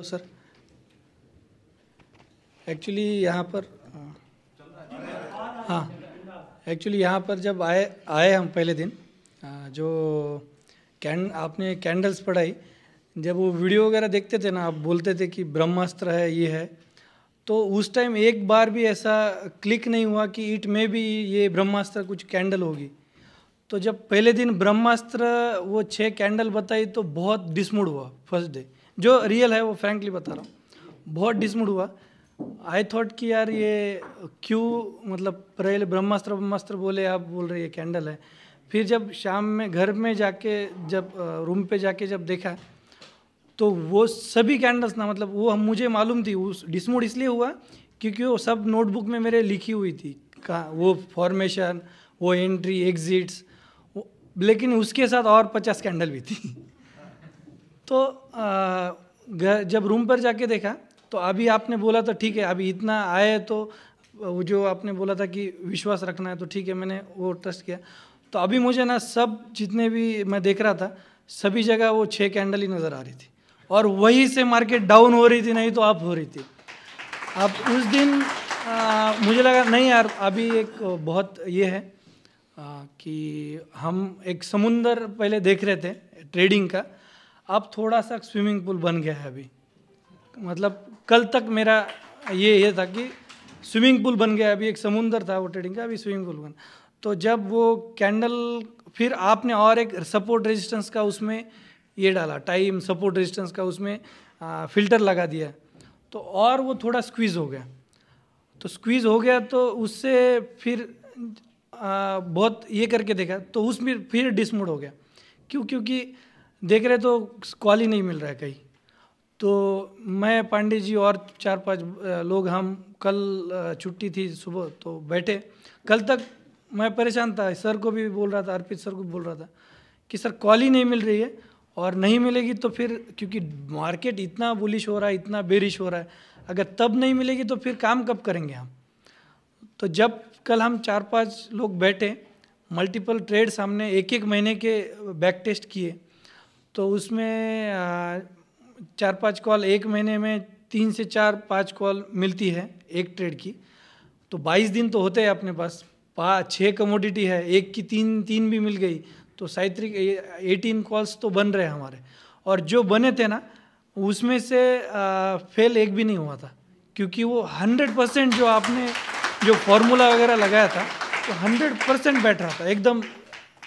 तो sir actually यहाँ पर हाँ एक्चुअली यहाँ पर जब आए आए हम पहले दिन जो कैंड आपने कैंडल्स पढ़ाई जब वो वीडियो वगैरह देखते थे ना आप बोलते थे कि ब्रह्मास्त्र है ये है तो उस टाइम एक बार भी ऐसा क्लिक नहीं हुआ कि इट में भी ये ब्रह्मास्त्र कुछ कैंडल होगी तो जब पहले दिन ब्रह्मास्त्र वो छः कैंडल बताई तो बहुत डिसमूड हुआ फर्स्ट डे जो रियल है वो फ्रेंकली बता रहा हूँ बहुत डिसमुड हुआ आई थॉट कि यार ये क्यों मतलब रेल ब्रह्मास्त्र ब्रह्मास्त्र बोले आप बोल रहे ये कैंडल है फिर जब शाम में घर में जाके जब रूम पे जाके जब देखा तो वो सभी कैंडल्स ना मतलब वो हम मुझे मालूम थी उस डिसमूड इसलिए हुआ क्योंकि वो सब नोटबुक में मेरे लिखी हुई थी कहाँ वो फॉर्मेशन वो एंट्री एग्जिट्स लेकिन उसके साथ और पचास कैंडल भी थी तो आ, जब रूम पर जाके देखा तो अभी आपने बोला था ठीक है अभी इतना आए तो वो जो आपने बोला था कि विश्वास रखना है तो ठीक है मैंने वो ट्रस्ट किया तो अभी मुझे ना सब जितने भी मैं देख रहा था सभी जगह वो छः कैंडल ही नज़र आ रही थी और वहीं से मार्केट डाउन हो रही थी नहीं तो अप हो रही थी अब उस दिन आ, मुझे लगा नहीं यार अभी एक बहुत ये है आ, कि हम एक समुंदर पहले देख रहे थे ट्रेडिंग का अब थोड़ा सा स्विमिंग पूल बन गया है अभी मतलब कल तक मेरा ये ये था कि स्विमिंग पूल बन गया अभी एक समुंदर था वो ट्रेडिंग का अभी स्विमिंग पूल बन तो जब वो कैंडल फिर आपने और एक सपोर्ट रेजिस्टेंस का उसमें ये डाला टाइम सपोर्ट रेजिस्टेंस का उसमें आ, फिल्टर लगा दिया तो और वो थोड़ा स्क्वीज़ हो गया तो स्क्वीज़ हो गया तो उससे फिर आ, बहुत ये करके देखा तो उसमें फिर डिसमूड हो गया क्यों क्योंकि देख रहे तो कॉल ही नहीं मिल रहा है कहीं तो मैं पांडे जी और चार पांच लोग हम कल छुट्टी थी सुबह तो बैठे कल तक मैं परेशान था सर को भी बोल रहा था अर्पित सर को बोल रहा था कि सर कॉल ही नहीं मिल रही है और नहीं मिलेगी तो फिर क्योंकि मार्केट इतना बुलिश हो रहा है इतना बेरिश हो रहा है अगर तब नहीं मिलेगी तो फिर काम कब करेंगे हम तो जब कल हम चार पांच लोग बैठे मल्टीपल ट्रेड सामने एक एक महीने के बैक टेस्ट किए तो उसमें चार पांच कॉल एक महीने में तीन से चार पांच कॉल मिलती है एक ट्रेड की तो 22 दिन तो होते हैं अपने पास पा छः कमोडिटी है एक की तीन तीन भी मिल गई तो साइत्रिक एटीन कॉल्स तो बन रहे हैं हमारे और जो बने थे ना उसमें से आ, फेल एक भी नहीं हुआ था क्योंकि वो हंड्रेड परसेंट जो आपने जो फॉर्मूला वगैरह लगाया था तो हंड्रेड परसेंट बैठ रहा था एकदम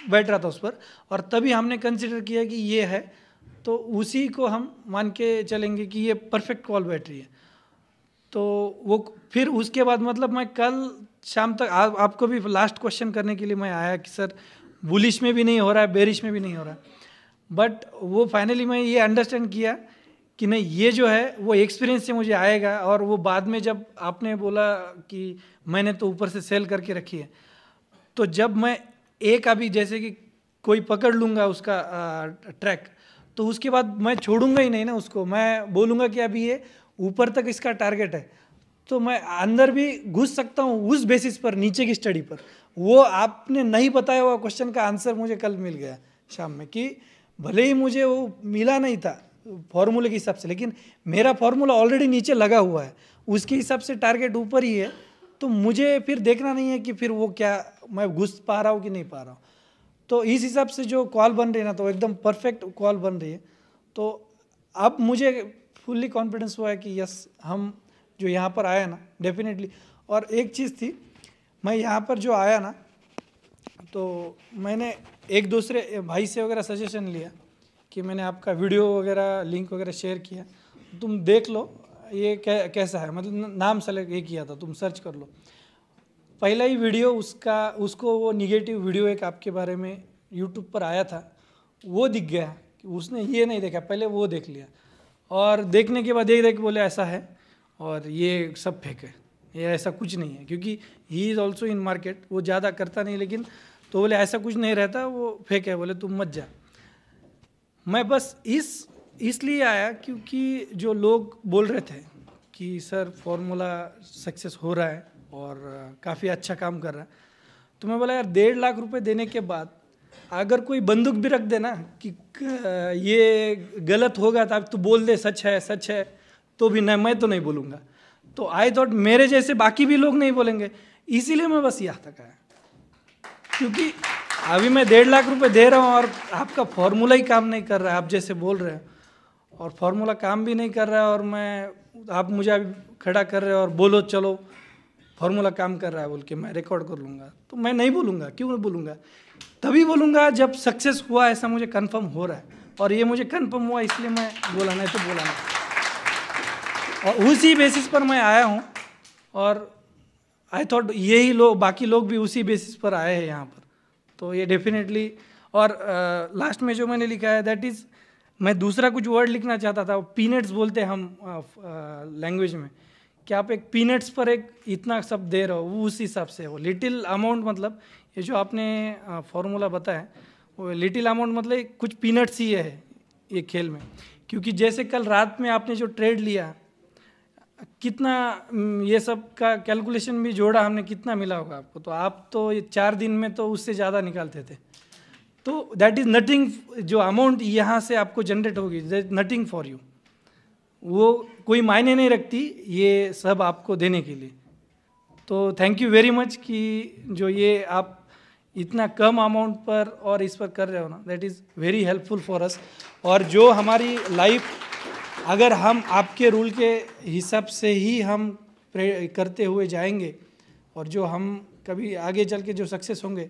बैठ रहा था उस पर और तभी हमने कंसिडर किया कि ये है तो उसी को हम मान के चलेंगे कि ये परफेक्ट कॉल बैटरी है तो वो फिर उसके बाद मतलब मैं कल शाम तक आ, आपको भी लास्ट क्वेश्चन करने के लिए मैं आया कि सर बुलिश में भी नहीं हो रहा है बेरिश में भी नहीं हो रहा बट वो फाइनली मैं ये अंडरस्टैंड किया कि नहीं ये जो है वो एक्सपीरियंस से मुझे आएगा और वो बाद में जब आपने बोला कि मैंने तो ऊपर से सेल करके रखी है तो जब मैं एक अभी जैसे कि कोई पकड़ लूँगा उसका ट्रैक तो उसके बाद मैं छोड़ूंगा ही नहीं ना उसको मैं बोलूँगा कि अभी ये ऊपर तक इसका टारगेट है तो मैं अंदर भी घुस सकता हूँ उस बेसिस पर नीचे की स्टडी पर वो आपने नहीं बताया हुआ क्वेश्चन का आंसर मुझे कल मिल गया शाम में कि भले ही मुझे वो मिला नहीं था फॉर्मूले के हिसाब से लेकिन मेरा फॉर्मूला ऑलरेडी नीचे लगा हुआ है उसके हिसाब से टारगेट ऊपर ही है तो मुझे फिर देखना नहीं है कि फिर वो क्या मैं घुस पा रहा हूँ कि नहीं पा रहा हूँ तो इस हिसाब से जो कॉल बन रही है ना तो एकदम परफेक्ट कॉल बन रही है तो अब मुझे फुल्ली कॉन्फिडेंस हुआ है कि यस हम जो यहाँ पर आया ना डेफिनेटली और एक चीज़ थी मैं यहाँ पर जो आया ना तो मैंने एक दूसरे भाई से वगैरह सजेशन लिया कि मैंने आपका वीडियो वगैरह लिंक वगैरह शेयर किया तुम देख लो ये कै, कैसा है मतलब नाम सेलेक्ट ये किया था तुम सर्च कर लो पहला ही वीडियो उसका उसको वो निगेटिव वीडियो एक आपके बारे में यूट्यूब पर आया था वो दिख गया कि उसने ये नहीं देखा पहले वो देख लिया और देखने के बाद देख देख बोले ऐसा है और ये सब फेंक है ये ऐसा कुछ नहीं है क्योंकि he is also in market वो ज़्यादा करता नहीं लेकिन तो बोले ऐसा कुछ नहीं रहता वो फेंक है बोले तुम मत जा मैं बस इस इसलिए आया क्योंकि जो लोग बोल रहे थे कि सर फॉर्मूला सक्सेस हो रहा है और काफ़ी अच्छा काम कर रहा है तो मैं बोला यार डेढ़ लाख रुपए देने के बाद अगर कोई बंदूक भी रख देना कि ये गलत होगा तो आप तो बोल दे सच है सच है तो भी नहीं मैं तो नहीं बोलूँगा तो आई थॉट मेरे जैसे बाकी भी लोग नहीं बोलेंगे इसीलिए मैं बस यहाँ तक आया क्योंकि अभी मैं डेढ़ लाख रुपए दे रहा हूँ और आपका फॉर्मूला ही काम नहीं कर रहा है आप जैसे बोल रहे हैं और फार्मूला काम भी नहीं कर रहा है और मैं आप मुझे अभी खड़ा कर रहे हो और बोलो चलो फार्मूला काम कर रहा है बोल के मैं रिकॉर्ड कर लूँगा तो मैं नहीं बोलूँगा क्यों नहीं बोलूँगा तभी बोलूँगा जब सक्सेस हुआ ऐसा मुझे कन्फर्म हो रहा है और ये मुझे कन्फर्म हुआ इसलिए मैं बोला नहीं तो बोला नहीं और उसी बेसिस पर मैं आया हूँ और आई थॉट यही लोग बाकी लोग भी उसी बेसिस पर आए हैं यहाँ पर तो ये डेफिनेटली और लास्ट uh, में जो मैंने लिखा है दैट इज़ मैं दूसरा कुछ वर्ड लिखना चाहता था पीनट्स बोलते हम लैंग्वेज में कि आप एक पीनट्स पर एक इतना सब दे रहे हो वो उस हिसाब से हो लिटिल अमाउंट मतलब ये जो आपने फॉर्मूला बताया वो लिटिल अमाउंट मतलब कुछ पीनट्स ही है ये खेल में क्योंकि जैसे कल रात में आपने जो ट्रेड लिया कितना ये सब का कैलकुलेशन भी जोड़ा हमने कितना मिला होगा आपको तो आप तो ये चार दिन में तो उससे ज़्यादा निकालते थे तो दैट इज़ नथिंग जो अमाउंट यहाँ से आपको जनरेट होगी दैट नथिंग फॉर यू वो कोई मायने नहीं रखती ये सब आपको देने के लिए तो थैंक यू वेरी मच कि जो ये आप इतना कम अमाउंट पर और इस पर कर रहे हो ना that is very helpful for us और जो हमारी लाइफ अगर हम आपके रूल के हिसाब से ही हम करते हुए जाएंगे और जो हम कभी आगे चल के जो सक्सेस होंगे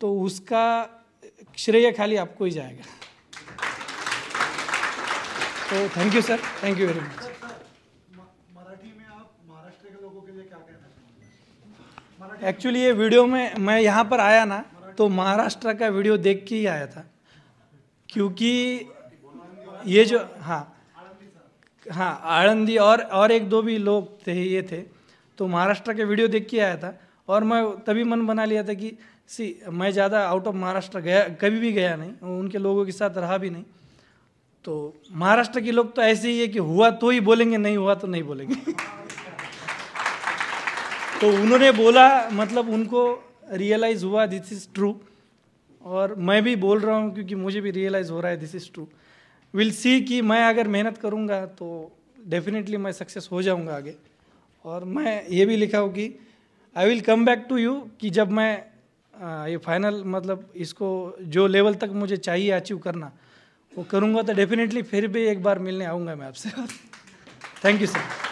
तो उसका श्रेय खाली आपको ही जाएगा तो thank you sir thank you very much actually ये वीडियो में मैं यहाँ पर आया ना तो महाराष्ट्र का वीडियो देख के ही आया था क्योंकि ये जो हाँ हाँ आणंदी और और एक दो भी लोग थे ये थे तो महाराष्ट्र के वीडियो देख के आया था और मैं तभी मन बना लिया था कि सी मैं ज़्यादा आउट ऑफ महाराष्ट्र गया कभी भी गया नहीं उनके लोगों के साथ रहा भी नहीं तो महाराष्ट्र के लोग तो ऐसे ही है कि हुआ तो ही बोलेंगे नहीं हुआ तो नहीं बोलेंगे तो उन्होंने बोला मतलब उनको रियलाइज़ हुआ दिस इज़ ट्रू और मैं भी बोल रहा हूँ क्योंकि मुझे भी रियलाइज़ हो रहा है this is true will see कि मैं अगर मेहनत करूँगा तो डेफिनेटली मैं सक्सेस हो जाऊँगा आगे और मैं ये भी लिखा हूँ कि I will come back to you कि जब मैं ये फाइनल मतलब इसको जो लेवल तक मुझे चाहिए अचीव करना वो करूँगा तो डेफिनेटली फिर भी एक बार मिलने आऊँगा मैं आपसे थैंक यू सर